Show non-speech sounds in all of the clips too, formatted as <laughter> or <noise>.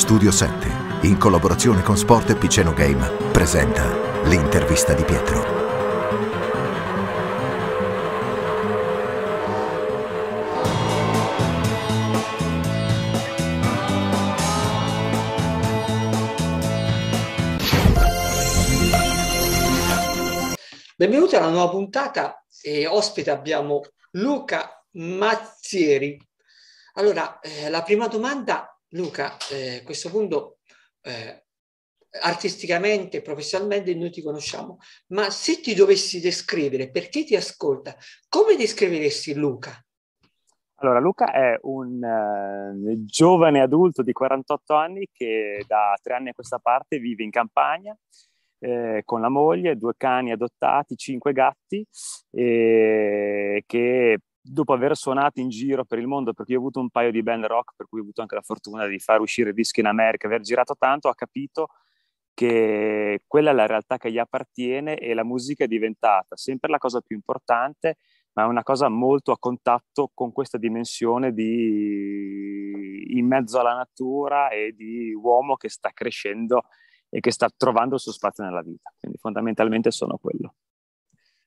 Studio 7, in collaborazione con Sport e Piceno Game, presenta l'intervista di Pietro. Benvenuti alla nuova puntata e ospite abbiamo Luca Mazzieri. Allora, eh, la prima domanda Luca, eh, a questo punto eh, artisticamente, professionalmente noi ti conosciamo, ma se ti dovessi descrivere per chi ti ascolta, come descriveresti Luca? Allora, Luca è un uh, giovane adulto di 48 anni che da tre anni a questa parte vive in campagna eh, con la moglie, due cani adottati, cinque gatti, eh, che dopo aver suonato in giro per il mondo, perché io ho avuto un paio di band rock, per cui ho avuto anche la fortuna di far uscire dischi in America, aver girato tanto, ha capito che quella è la realtà che gli appartiene e la musica è diventata sempre la cosa più importante, ma è una cosa molto a contatto con questa dimensione di in mezzo alla natura e di uomo che sta crescendo e che sta trovando il suo spazio nella vita. Quindi fondamentalmente sono quello.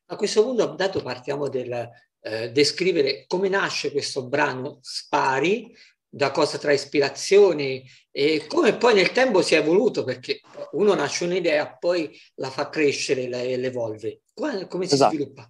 A questo punto, intanto partiamo del, eh, descrivere come nasce questo brano Spari, da cosa trae ispirazione e come poi nel tempo si è evoluto, perché uno nasce un'idea, poi la fa crescere, la, l'evolve. Come, come si esatto. sviluppa?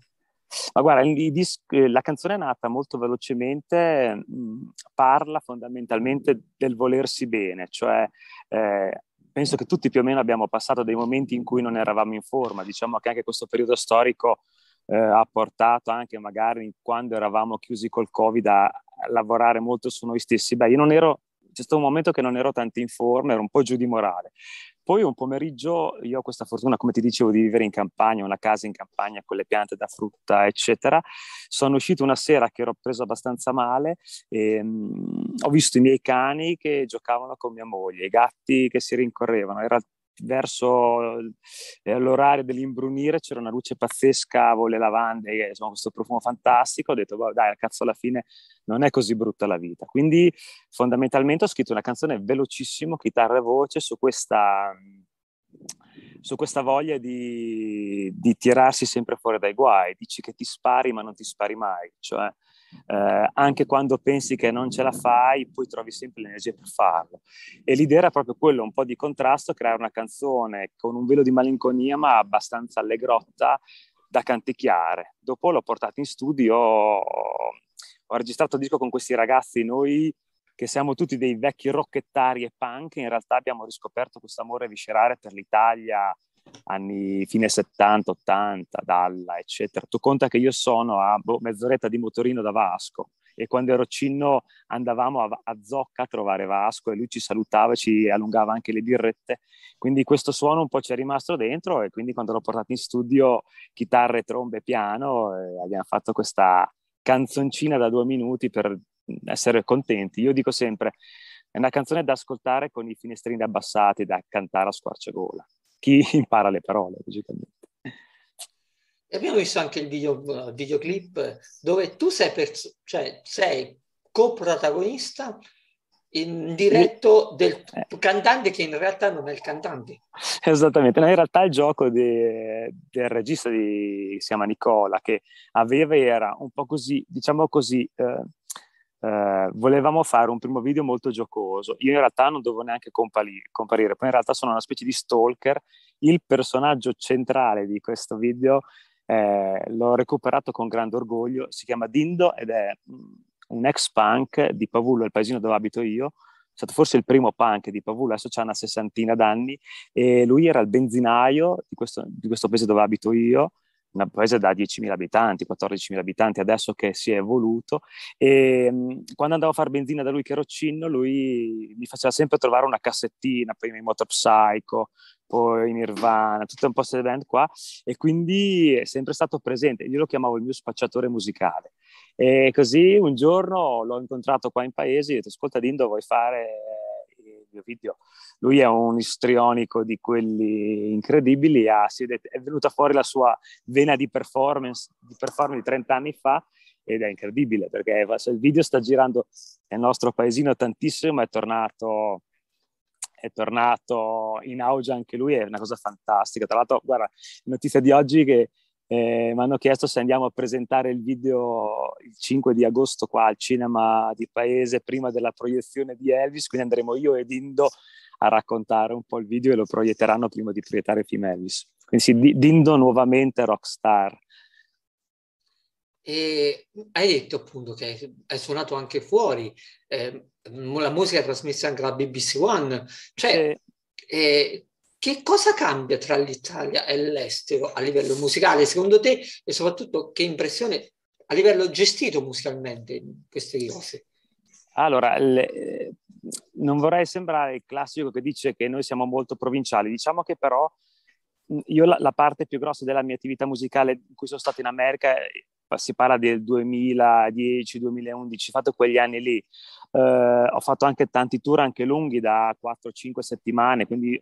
Ma guarda, disc- eh, la canzone è nata molto velocemente, mh, mm, parla fondamentalmente del volersi bene, cioè eh, penso che tutti più o meno abbiamo passato dei momenti in cui non eravamo in forma, diciamo che anche questo periodo storico eh, ha portato anche magari quando eravamo chiusi col Covid a lavorare molto su noi stessi. Beh, io non ero, c'è stato un momento che non ero tanto in forma, ero un po' giù di morale. Poi un pomeriggio, io ho questa fortuna, come ti dicevo, di vivere in campagna, una casa in campagna con le piante da frutta, eccetera. Sono uscito una sera che ero preso abbastanza male e um, ho visto i miei cani che giocavano con mia moglie, i gatti che si rincorrevano. Era verso eh, l'orario dell'imbrunire c'era una luce pazzesca, avevo le lavande, eh, insomma questo profumo fantastico, ho detto boh, dai, cazzo alla fine non è così brutta la vita. Quindi fondamentalmente ho scritto una canzone velocissimo, chitarra e voce, su questa, su questa voglia di, di tirarsi sempre fuori dai guai, dici che ti spari ma non ti spari mai, cioè eh, anche quando pensi che non ce la fai, poi trovi sempre l'energia per farlo. E l'idea era proprio quello, un po' di contrasto, creare una canzone con un velo di malinconia ma abbastanza allegrotta da canticchiare. Dopo l'ho portata in studio, ho registrato il disco con questi ragazzi, noi che siamo tutti dei vecchi rockettari e punk, in realtà abbiamo riscoperto questo amore viscerale per l'Italia, anni fine 70, 80, Dalla, eccetera. Tu conta che io sono a boh, mezz'oretta di motorino da Vasco e quando ero cinno andavamo a, a, Zocca a trovare Vasco e lui ci salutava, e ci allungava anche le birrette, quindi questo suono un po' ci è rimasto dentro e quindi quando l'ho portato in studio chitarre, trombe, piano eh, abbiamo fatto questa canzoncina da due minuti per mm, essere contenti. Io dico sempre, è una canzone da ascoltare con i finestrini abbassati, da cantare a squarciagola chi <laughs> impara le parole, logicamente. E abbiamo visto anche il video, eh, videoclip dove tu sei, pers- cioè, sei coprotagonista in diretto del eh. cantante che in realtà non è il cantante. <laughs> Esattamente, no, in realtà il gioco de, del regista di, si chiama Nicola, che aveva era un po' così, diciamo così, eh, Uh, volevamo fare un primo video molto giocoso. Io in realtà non dovevo neanche compari- comparire, poi in realtà sono una specie di stalker. Il personaggio centrale di questo video eh, l'ho recuperato con grande orgoglio, si chiama Dindo ed è mm, un ex punk di Pavullo, il paesino dove abito io. È stato forse il primo punk di Pavullo, adesso c'ha una sessantina d'anni e lui era il benzinaio di questo, di questo paese dove abito io un paese da 10.000 abitanti, 14.000 abitanti, adesso che si è evoluto. E mm, quando andavo a fare benzina da lui che ero cinno, lui mi faceva sempre trovare una cassettina, prima in Motorpsycho, poi in Nirvana, tutto un po' queste band qua, e quindi è sempre stato presente. Io lo chiamavo il mio spacciatore musicale. E così un giorno l'ho incontrato qua in paese e ho detto, ascolta Dindo, vuoi fare mio video, lui è un istrionico di quelli incredibili, ha, è, è, venuta fuori la sua vena di performance, di performance di 30 anni fa ed è incredibile perché il video sta girando nel nostro paesino tantissimo, è tornato è tornato in auge anche lui, è una cosa fantastica. Tra l'altro, guarda, notizia di oggi che eh, mi hanno chiesto se andiamo a presentare il video il 5 di agosto qua al cinema di Paese prima della proiezione di Elvis, quindi andremo io ed Indo a raccontare un po' il video e lo proietteranno prima di proiettare il film Elvis. Quindi sì, Dindo nuovamente rockstar. E hai detto appunto che hai suonato anche fuori, eh, la musica è trasmessa anche alla BBC One, cioè eh, eh che cosa cambia tra l'Italia e l'estero a livello musicale, secondo te, e soprattutto che impressione a livello gestito musicalmente queste cose? Allora, le, eh, non vorrei sembrare il classico che dice che noi siamo molto provinciali, diciamo che però mm, io la, la parte più grossa della mia attività musicale in cui sono stato in America eh, si parla del 2010-2011, fatto quegli anni lì. Eh, ho fatto anche tanti tour, anche lunghi, da 4-5 settimane, quindi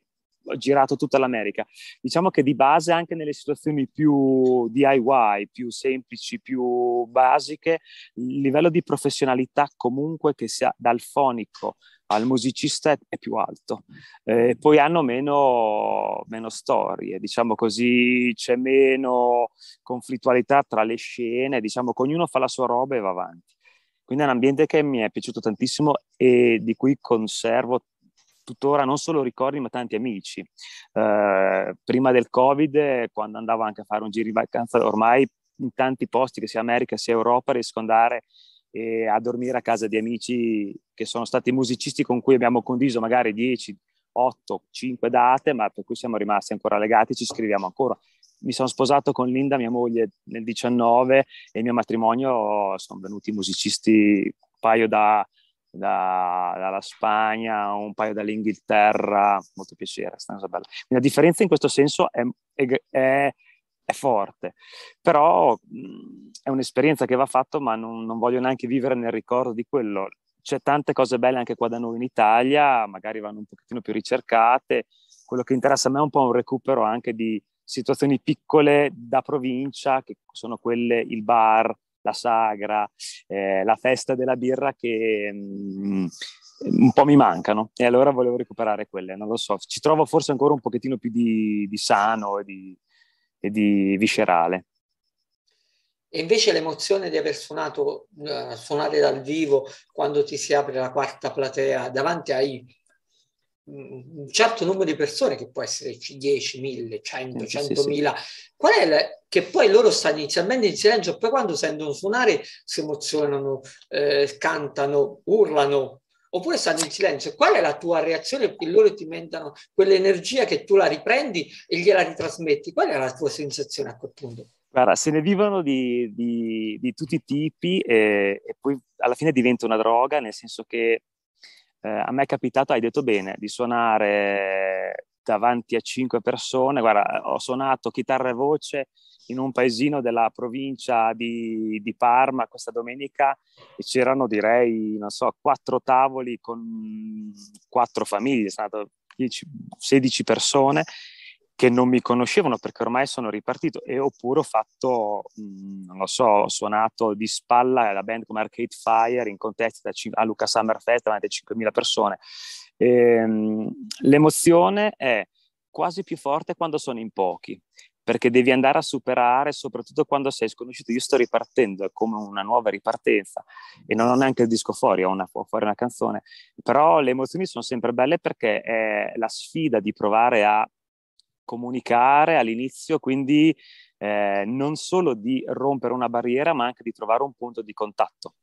girato tutta l'America. Diciamo che di base anche nelle situazioni più DIY, più semplici, più basiche, il livello di professionalità comunque che sia dal fonico al musicista è più alto. Eh, poi hanno meno, meno, storie, diciamo così, c'è meno conflittualità tra le scene, diciamo che ognuno fa la sua roba e va avanti. Quindi è un ambiente che mi è piaciuto tantissimo e di cui conservo tuttora non solo ricordi ma tanti amici. Eh, prima del Covid, quando andavo anche a fare un giro di vacanza, ormai in tanti posti, che sia America sia Europa, riesco ad andare e eh, a dormire a casa di amici che sono stati musicisti con cui abbiamo condiviso magari 10, 8, 5 date, ma per cui siamo rimasti ancora legati, ci scriviamo ancora. Mi sono sposato con Linda, mia moglie, nel 19 e il mio matrimonio sono venuti musicisti un paio da da, dalla Spagna, un paio dall'Inghilterra, molto piacere, sta cosa bella. Quindi la differenza in questo senso è, è, è forte, però è un'esperienza che va fatta, ma non, non voglio neanche vivere nel ricordo di quello. C'è tante cose belle anche qua da noi in Italia, magari vanno un pochettino più ricercate. Quello che interessa a me è un po' un recupero anche di situazioni piccole da provincia, che sono quelle, il bar, la sagra, eh, la festa della birra che mh, mm, un po' mi mancano e allora volevo recuperare quelle, non lo so, ci trovo forse ancora un pochettino più di, di sano e di, e di, viscerale. E invece l'emozione di aver suonato, uh, eh, suonare dal vivo quando ti si apre la quarta platea davanti ai un certo numero di persone, che può essere 10, 1000, 100, 100.000, qual è la, che poi loro stanno inizialmente in silenzio, poi quando sentono suonare si emozionano, eh, cantano, urlano, oppure stanno in silenzio. Qual è la tua reazione? Che loro ti mandano quell'energia che tu la riprendi e gliela ritrasmetti. Qual è la tua sensazione a quel punto? Guarda, se ne vivono di, di, di tutti i tipi e, eh, e, poi alla fine diventa una droga, nel senso che eh, a me è capitato, hai detto bene, di suonare davanti a cinque persone. Guarda, ho suonato chitarra e voce in un paesino della provincia di, di, Parma questa domenica e c'erano direi, non so, quattro tavoli con quattro famiglie, sono 16 persone che non mi conoscevano perché ormai sono ripartito e oppure ho fatto, mh, mm, non lo so, ho suonato di spalla la band come Arcade Fire in contesti da cin- a Luca Summer Fest davanti a 5.000 persone. E, ehm, mh, l'emozione è quasi più forte quando sono in pochi perché devi andare a superare, soprattutto quando sei sconosciuto. Io sto ripartendo, è come una nuova ripartenza e non ho neanche il disco fuori, ho, una, fuori una canzone, però le emozioni sono sempre belle perché è la sfida di provare a comunicare all'inizio, quindi eh, non solo di rompere una barriera, ma anche di trovare un punto di contatto.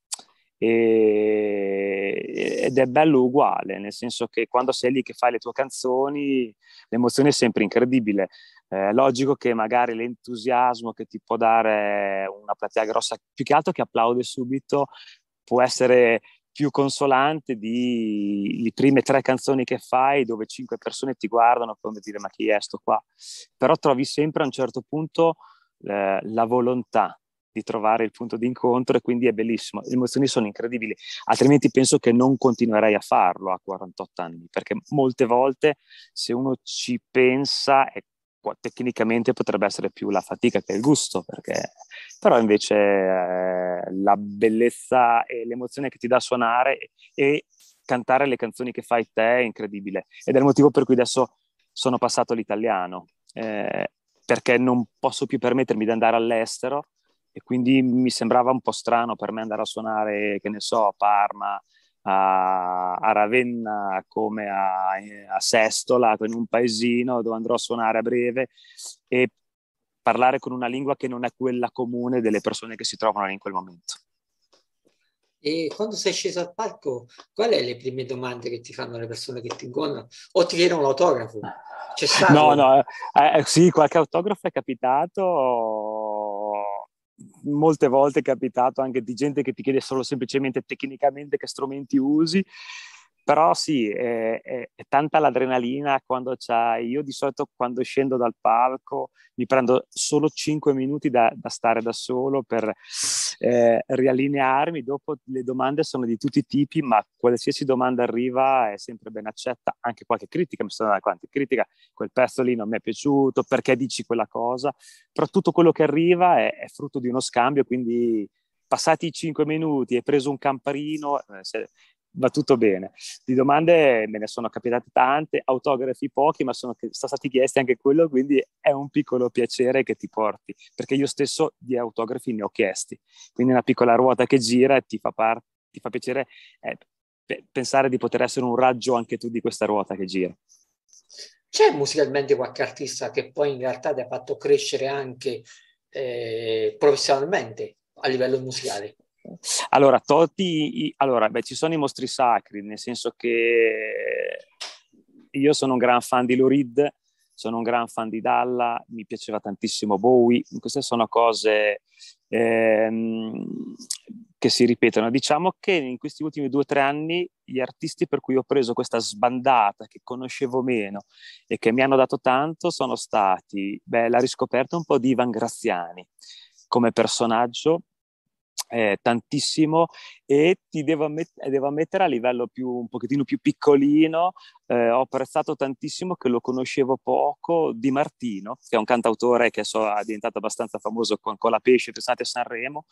E, ed è bello uguale, nel senso che quando sei lì che fai le tue canzoni, l'emozione è sempre incredibile. eh, logico che magari l'entusiasmo che ti può dare una platea grossa, più che altro che applaude subito, può essere più consolante di le prime tre canzoni che fai dove cinque persone ti guardano come dire ma chi è sto qua però trovi sempre a un certo punto eh, la volontà di trovare il punto di incontro e quindi è bellissimo le emozioni sono incredibili altrimenti penso che non continuerei a farlo a 48 anni perché molte volte se uno ci pensa è tecnicamente potrebbe essere più la fatica che il gusto, perché... però invece eh, la bellezza e l'emozione che ti dà suonare e cantare le canzoni che fai te è incredibile ed è il motivo per cui adesso sono passato all'italiano, eh, perché non posso più permettermi di andare all'estero e quindi mi sembrava un po' strano per me andare a suonare, che ne so, a Parma, a, a Ravenna come a, a Sestola, in un paesino dove andrò a suonare a breve e parlare con una lingua che non è quella comune delle persone che si trovano in quel momento. E quando sei sceso al palco, quali sono le prime domande che ti fanno le persone che ti incontrano? O ti chiedono l'autografo? C'è stato? No, no, eh, eh, sì, qualche autografo è capitato molte volte è capitato anche di gente che ti chiede solo semplicemente tecnicamente che strumenti usi però sì, è, è, è tanta l'adrenalina quando c'hai. Io di solito quando scendo dal palco mi prendo solo 5 minuti da, da stare da solo per eh, riallinearmi. Dopo le domande sono di tutti i tipi, ma qualsiasi domanda arriva è sempre ben accetta. Anche qualche critica, mi sono data qualche critica, quel pezzo lì non mi è piaciuto, perché dici quella cosa. Però tutto quello che arriva è, è frutto di uno scambio, quindi passati i cinque minuti e preso un camparino, eh, va tutto bene. Di domande me ne sono capitate tante, autografi pochi, ma sono, sono stati chiesti anche quello, quindi è un piccolo piacere che ti porti, perché io stesso di autografi ne ho chiesti. Quindi una piccola ruota che gira e ti fa, par- ti fa piacere eh, pe- pensare di poter essere un raggio anche tu di questa ruota che gira. C'è musicalmente qualche artista che poi in realtà ti ha fatto crescere anche eh, professionalmente a livello musicale? Allora, tolti i, allora beh, ci sono i mostri sacri, nel senso che io sono un gran fan di Lurid, sono un gran fan di Dalla, mi piaceva tantissimo Bowie, queste sono cose ehm, che si ripetono. Diciamo che in questi ultimi due o tre anni gli artisti per cui ho preso questa sbandata che conoscevo meno e che mi hanno dato tanto sono stati beh, la riscoperta un po' di Ivan Graziani come personaggio eh, tantissimo e ti devo, ammet- eh, devo, ammettere a livello più, un pochettino più piccolino, eh, ho apprezzato tantissimo che lo conoscevo poco, Di Martino, che è un cantautore che so è diventato abbastanza famoso con Colapesce, pensate a Sanremo,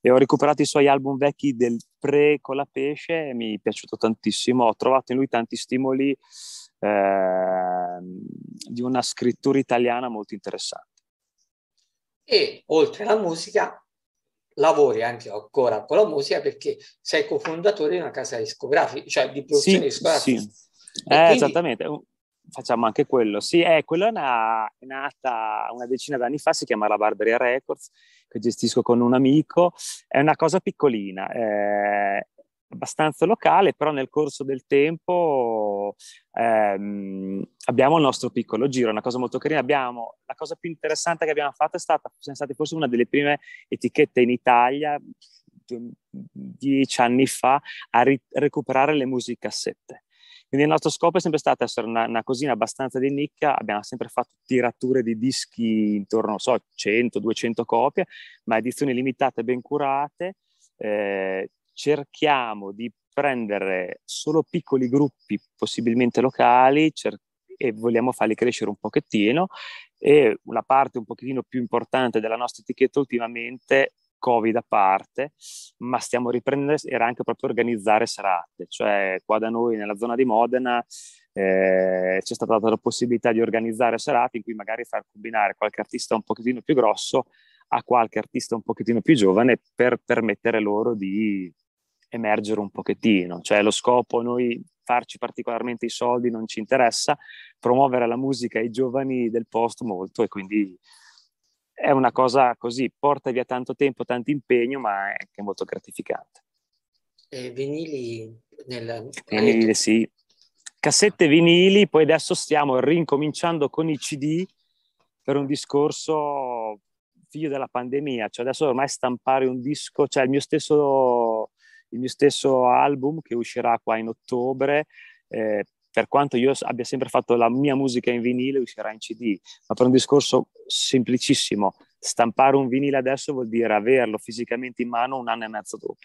e ho recuperato i suoi album vecchi del pre-Colapesce e mi è piaciuto tantissimo, ho trovato in lui tanti stimoli eh, di una scrittura italiana molto interessante. E oltre alla musica, lavori anche ancora con la musica perché sei cofondatore di una casa discografica, cioè di produzione sì, discografica. Sì. Eh, quindi... Esattamente, facciamo anche quello. Sì, eh, quella è, una, nata una decina d'anni fa, si chiama la Barberia Records, che gestisco con un amico. È una cosa piccolina, eh, abbastanza locale, però nel corso del tempo ehm, abbiamo il nostro piccolo giro, una cosa molto carina. Abbiamo, la cosa più interessante che abbiamo fatto è stata, siamo stati forse una delle prime etichette in Italia, dieci anni fa, a ri- recuperare le musicassette. Quindi il nostro scopo è sempre stato essere una, una, cosina abbastanza di nicchia, abbiamo sempre fatto tirature di dischi intorno, so, 100-200 copie, ma edizioni limitate ben curate, eh, cerchiamo di prendere solo piccoli gruppi, possibilmente locali, cer- e vogliamo farli crescere un pochettino e la parte un pochettino più importante della nostra etichetta ultimamente Covid a parte, ma stiamo riprendendo, era anche proprio organizzare serate, cioè qua da noi nella zona di Modena eh, è stata data la possibilità di organizzare serate in cui magari far combinare qualche artista un pochettino più grosso a qualche artista un pochettino più giovane per permettere loro di emergere un pochettino, cioè lo scopo noi farci particolarmente i soldi non ci interessa, promuovere la musica ai giovani del post molto e quindi è una cosa così, porta via tanto tempo, tanto impegno, ma è anche molto gratificante. E vinili nel... Vinili, sì. Cassette vinili, poi adesso stiamo rincominciando con i CD per un discorso figlio della pandemia, cioè adesso ormai stampare un disco, cioè il mio stesso il mio stesso album che uscirà qua in ottobre. Eh, per quanto io abbia sempre fatto la mia musica in vinile, uscirà in CD, ma per un discorso semplicissimo, stampare un vinile adesso vuol dire averlo fisicamente in mano un anno e mezzo dopo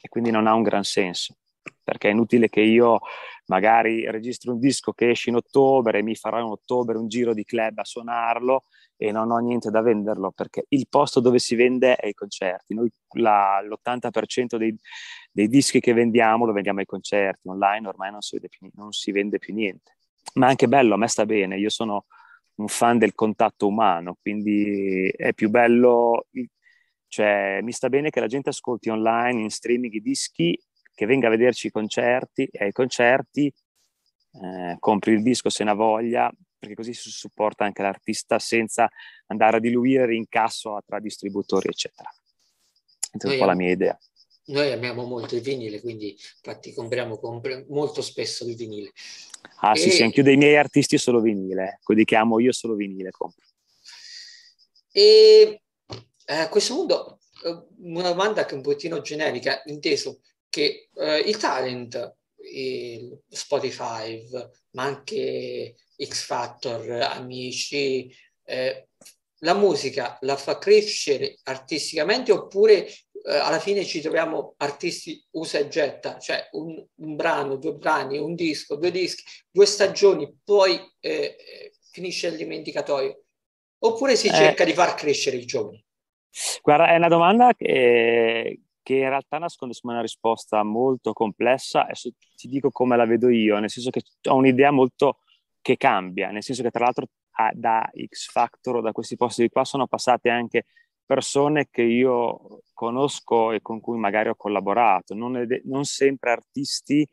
e quindi non ha un gran senso perché è inutile che io magari registri un disco che esce in ottobre, e mi farà in ottobre un giro di club a suonarlo e non ho niente da venderlo perché il posto dove si vende è i concerti. Noi la, l'80% dei, dei, dischi che vendiamo lo vendiamo ai concerti, online ormai non si, più, non si vende più niente. Ma è anche bello, a me sta bene, io sono un fan del contatto umano, quindi è più bello, cioè mi sta bene che la gente ascolti online, in streaming i dischi, che venga a vederci i concerti e ai concerti eh, compri il disco se ne ha voglia, perché così si supporta anche l'artista senza andare a diluire l'incasso tra distributori, eccetera. Questa è un po' la mia idea. Noi amiamo molto il vinile, quindi infatti compriamo compre, molto spesso il vinile. Ah e... sì, sì, anch'io dei miei artisti solo vinile, quelli che amo io solo vinile compro. E eh, a questo punto eh, una domanda che è un pochino generica, inteso che eh, il talent, il Spotify, ma anche X Factor, Amici, eh, la musica la fa crescere artisticamente oppure eh, alla fine ci troviamo artisti usa e getta, cioè un, un, brano, due brani, un disco, due dischi, due stagioni, poi eh, finisce il dimenticatoio? Oppure si eh. cerca di far crescere i giovani? Guarda, è una domanda che, che in realtà nasconde una risposta molto complessa e ti dico come la vedo io, nel senso che ho un'idea molto che cambia, nel senso che tra l'altro da X Factor o da questi posti di qua sono passate anche persone che io conosco e con cui magari ho collaborato, non, de- non sempre artisti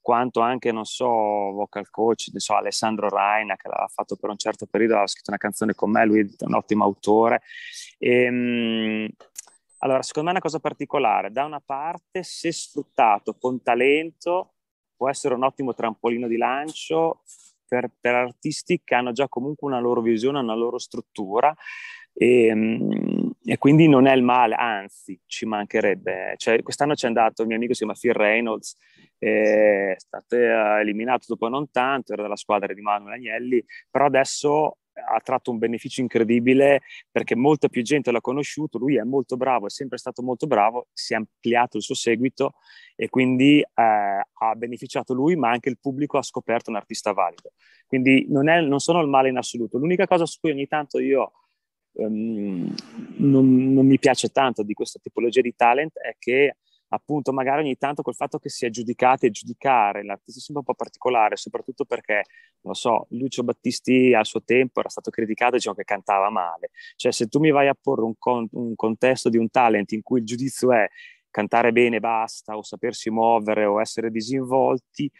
quanto anche, non so, vocal coach, so, Alessandro Raina che l'ha fatto per un certo periodo, ha scritto una canzone con me, lui è un ottimo autore. E, ehm, allora, secondo me è una cosa particolare, da una parte se sfruttato con talento può essere un ottimo trampolino di lancio, per, per artisti che hanno già comunque una loro visione, una loro struttura e, ehm, e, quindi non è il male, anzi ci mancherebbe. Cioè, quest'anno c'è andato il mio amico, si chiama Phil Reynolds, è stato eliminato dopo non tanto, era della squadra di Manuel Agnelli, però adesso ha tratto un beneficio incredibile perché molta più gente l'ha conosciuto, lui è molto bravo, è sempre stato molto bravo, si è ampliato il suo seguito e quindi eh, ha beneficiato lui, ma anche il pubblico ha scoperto un artista valido. Quindi non, è, non sono il male in assoluto. L'unica cosa su cui ogni tanto io ehm, non, non mi piace tanto di questa tipologia di talent è che appunto magari ogni tanto col fatto che si è giudicati e giudicare l'artista sembra un po' particolare, soprattutto perché, non so, Lucio Battisti al suo tempo era stato criticato diciamo che cantava male. Cioè se tu mi vai a porre un, con- un contesto di un talent in cui il giudizio è cantare bene basta o sapersi muovere o essere disinvolti,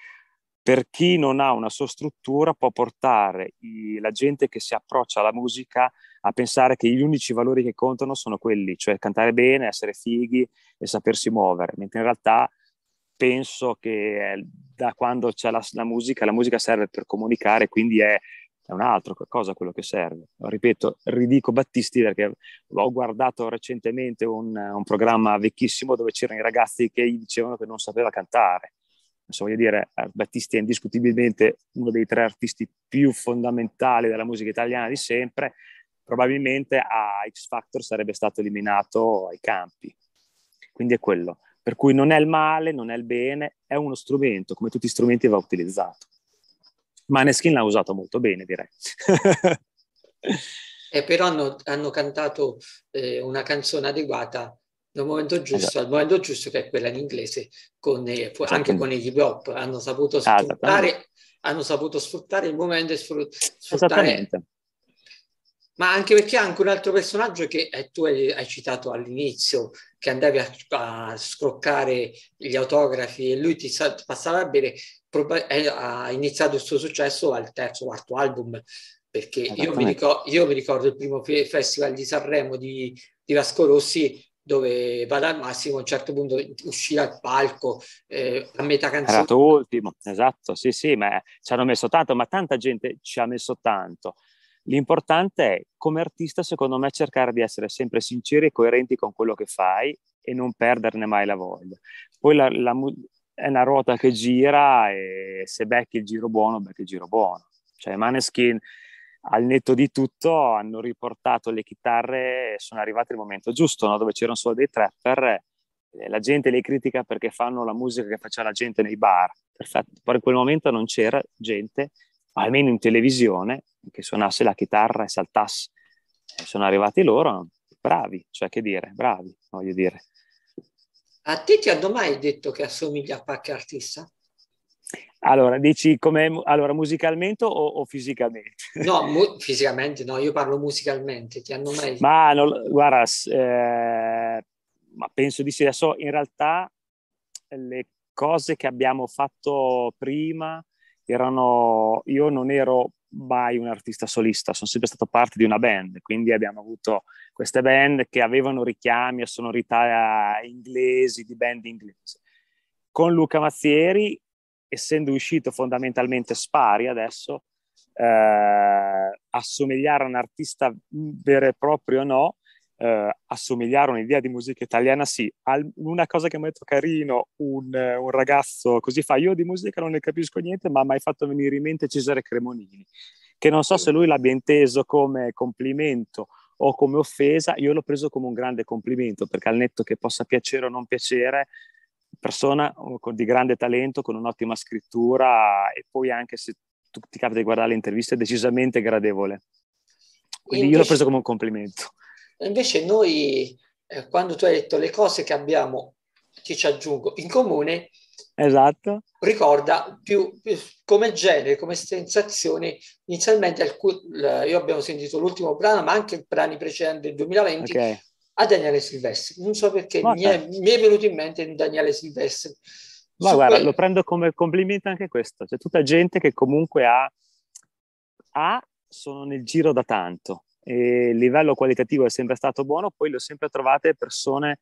per chi non ha una sua struttura può portare i- la gente che si approccia alla musica a pensare che gli unici valori che contano sono quelli, cioè cantare bene, essere fighi e sapersi muovere, mentre in realtà penso che eh, da quando c'è la, la musica, la musica serve per comunicare, quindi è è un altro qualcosa quello che serve. Ripeto, ridico Battisti perché ho guardato recentemente un, un, programma vecchissimo dove c'erano i ragazzi che gli dicevano che non sapeva cantare. Insomma, voglio dire, eh, Battisti è indiscutibilmente uno dei tre artisti più fondamentali della musica italiana di sempre, probabilmente a X Factor sarebbe stato eliminato ai campi. Quindi è quello. Per cui non è il male, non è il bene, è uno strumento, come tutti gli strumenti va utilizzato. Maneskin l'ha usato molto bene, direi. <laughs> eh, però hanno, hanno cantato eh, una canzone adeguata nel momento esatto. giusto, esatto. al momento giusto che è quella in inglese, con, eh, anche con i hip hop, hanno saputo ah, sfruttare, hanno saputo sfruttare il momento e sfruttare Esattamente. Ma anche perché anche un altro personaggio che eh, tu hai, hai, citato all'inizio, che andavi a, a, scroccare gli autografi e lui ti passava a bere, eh, ha iniziato il suo successo al terzo, quarto album, perché io mi, ricordo, io mi, ricordo il primo festival di Sanremo di, di Vasco Rossi dove vada al massimo, a un certo punto uscì dal palco eh, a metà canzone. È stato ultimo, esatto, sì sì, ma ci hanno messo tanto, ma tanta gente ci ha messo tanto. L'importante è, come artista, secondo me, cercare di essere sempre sinceri e coerenti con quello che fai e non perderne mai la voglia. Poi la, la, è una ruota che gira e se becchi il giro buono, becchi il giro buono. Cioè, Maneskin, al netto di tutto, hanno riportato le chitarre, sono arrivate al momento giusto, no? dove c'erano solo dei trapper. La gente le critica perché fanno la musica che faceva la gente nei bar. Perfetto. Poi in quel momento non c'era gente almeno in televisione, che suonasse la chitarra e saltasse. Sono arrivati loro, bravi, cioè che dire, bravi, voglio dire. A te ti hanno mai detto che assomiglia a qualche artista? Allora, dici come allora, musicalmente o, o fisicamente? No, <laughs> mu- fisicamente no, io parlo musicalmente, ti hanno mai... Ma no, guarda, eh, ma penso di sì, adesso in realtà le cose che abbiamo fatto prima erano, io non ero mai un artista solista, sono sempre stato parte di una band, quindi abbiamo avuto queste band che avevano richiami a sonorità eh, inglesi, di band inglesi. Con Luca Mazzieri, essendo uscito fondamentalmente Spari adesso, eh, assomigliare a un artista vero e proprio no, eh, assomigliare un'idea di musica italiana, sì. Al, una cosa che mi ha detto carino un, eh, un, ragazzo così fa, io di musica non ne capisco niente, ma mi mai fatto venire in mente Cesare Cremonini, che non so se lui l'abbia inteso come complimento o come offesa, io l'ho preso come un grande complimento, perché al netto che possa piacere o non piacere, persona oh, di grande talento, con un'ottima scrittura e poi anche se tu ti capita di guardare le interviste, decisamente gradevole. Quindi io l'ho preso come un complimento. Invece noi, eh, quando tu hai detto le cose che abbiamo, che ci aggiungo, in comune, esatto. ricorda più, più come genere, come sensazione, inizialmente alcun, io abbiamo sentito l'ultimo brano, ma anche i brani precedenti del 2020, okay. a Daniele Silvestri. Non so perché mi è, certo. mi è, venuto in mente Daniele Silvestri. Ma Su guarda, quello... lo prendo come complimento anche questo. C'è tutta gente che comunque ha, ha sono nel giro da tanto il livello qualitativo è sempre stato buono, poi le ho sempre trovate persone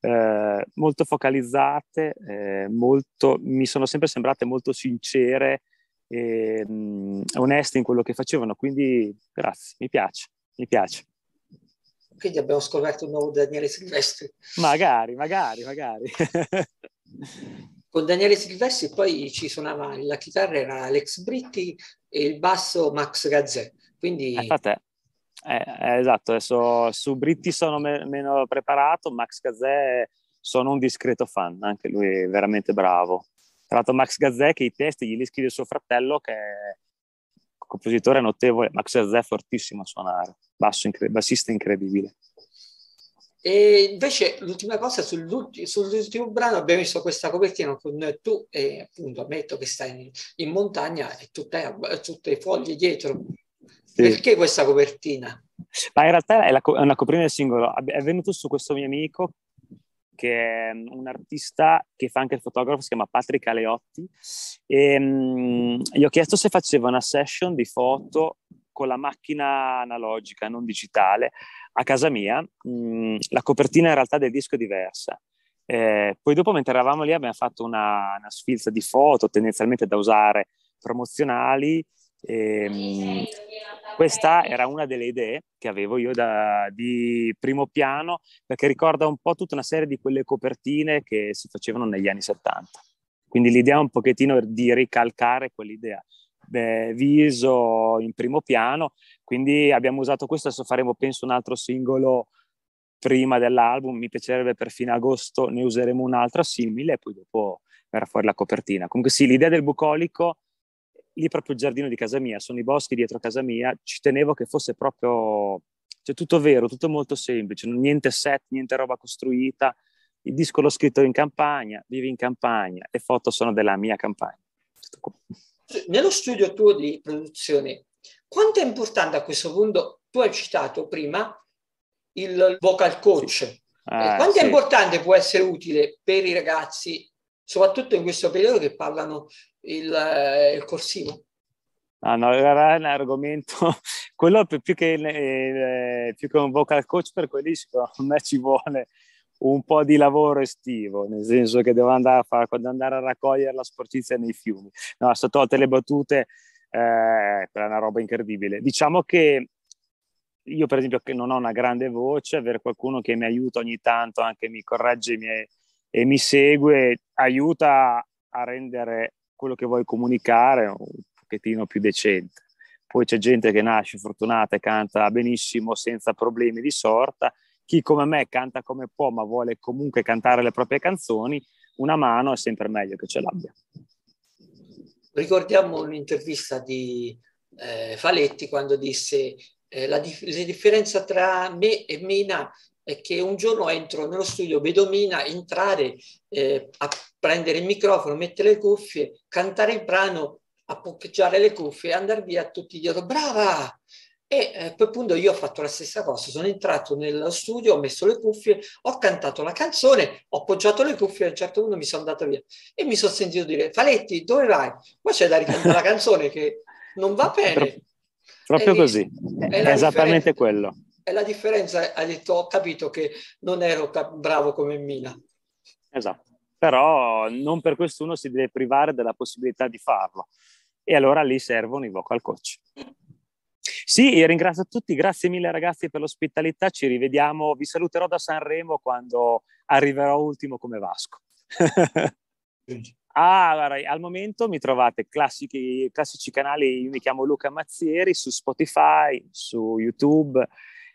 eh, molto focalizzate, eh, molto, mi sono sempre sembrate molto sincere e mh, mm, oneste in quello che facevano, quindi grazie, mi piace, mi piace. Quindi abbiamo scoperto un nuovo Daniele Silvestri. Magari, magari, magari. <laughs> Con Daniele Silvestri poi ci suonava la chitarra era Alex Britti e il basso Max Gazzè. Quindi... Eh, eh, eh, esatto, adesso su Britti sono me- meno preparato, Max Gazzè sono un discreto fan, anche lui è veramente bravo. Tra l'altro Max Gazzè che i testi gli scrive suo fratello che è un compositore notevole, Max Gazzè è fortissimo a suonare, incre- bassista incredibile. E invece l'ultima cosa sull'ultimo brano abbiamo visto questa copertina con tu e appunto ammetto che stai in, in montagna e tutte, tutte foglie dietro sì. Perché questa copertina? Ma in realtà è, la, è una copertina del singolo. È venuto su questo mio amico che è mm, un artista che fa anche il fotografo, si chiama Patrick Aleotti, e um, gli ho chiesto se faceva una session di foto con la macchina analogica, non digitale, a casa mia. Um, la copertina in realtà del disco è diversa. Eh, poi dopo, mentre eravamo lì, abbiamo fatto una, una sfilza di foto, tendenzialmente da usare promozionali, e, ehm, questa era una delle idee che avevo io da, di primo piano, perché ricorda un po' tutta una serie di quelle copertine che si facevano negli anni 70. Quindi l'idea è un pochettino di ricalcare quell'idea. Beh, viso in primo piano, quindi abbiamo usato questo, adesso faremo penso un altro singolo prima dell'album, mi piacerebbe per fine agosto ne useremo un altro simile e poi dopo verrà fuori la copertina. Comunque sì, l'idea del bucolico lì proprio il giardino di casa mia, sono i boschi dietro casa mia, ci tenevo che fosse proprio, cioè tutto vero, tutto molto semplice, niente set, niente roba costruita, il disco l'ho scritto in campagna, vivi in campagna, le foto sono della mia campagna. Nello studio tuo di produzione, quanto è importante a questo punto, tu hai citato prima il vocal coach, sì. ah, quanto sì. è importante può essere utile per i ragazzi soprattutto in questo periodo che parlano il, eh, il corsivo. Ah, no, era un argomento, <laughs> quello più che, eh, più che un vocal coach per quelli secondo me ci vuole un po' di lavoro estivo, nel senso che devo andare a, far, andare a raccogliere la sporcizia nei fiumi. No, sono tolte le battute, eh, è una roba incredibile. Diciamo che io per esempio che non ho una grande voce, avere qualcuno che mi aiuta ogni tanto, anche mi corregge i miei e mi segue, aiuta a rendere quello che vuoi comunicare un pochettino più decente. Poi c'è gente che nasce fortunata e canta benissimo senza problemi di sorta, chi come me canta come può ma vuole comunque cantare le proprie canzoni, una mano è sempre meglio che ce l'abbia. Ricordiamo un'intervista di eh, Faletti quando disse eh, la, dif- la differenza tra me e Mina è che un giorno entro nello studio vedo Mina entrare eh, a prendere il microfono, mettere le cuffie, cantare il brano, appoggiare le cuffie e andare via tutti dietro. Brava! E eh, a quel punto io ho fatto la stessa cosa, sono entrato nello studio, ho messo le cuffie, ho cantato la canzone, ho appoggiato le cuffie e a un certo punto mi sono andato via e mi sono sentito dire Faletti, dove vai? Qua c'è da ricantare la canzone che non va bene. Proprio e così, è, è esattamente differenza. quello la differenza ha detto ho capito che non ero bravo come Mina. Esatto, però non per questo uno si deve privare della possibilità di farlo e allora lì servono i vocal coach. Sì, ringrazio tutti, grazie mille ragazzi per l'ospitalità, ci rivediamo, vi saluterò da Sanremo quando arriverò ultimo come Vasco. <laughs> ah, allora, al momento mi trovate classici, classici canali, io mi chiamo Luca Mazzieri su Spotify, su YouTube,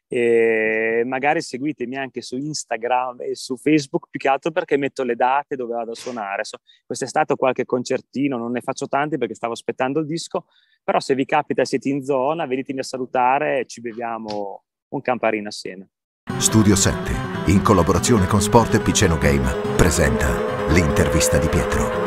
e ehm, magari seguitemi anche su Instagram e su Facebook, più che altro perché metto le date dove vado a suonare. So, è stato qualche concertino, non ne faccio tanti perché stavo aspettando il disco, però se vi capita siete in zona, venitemi a salutare e ci beviamo un camparino assieme. Studio 7, in collaborazione con Sport e Piceno Game, presenta l'intervista di Pietro.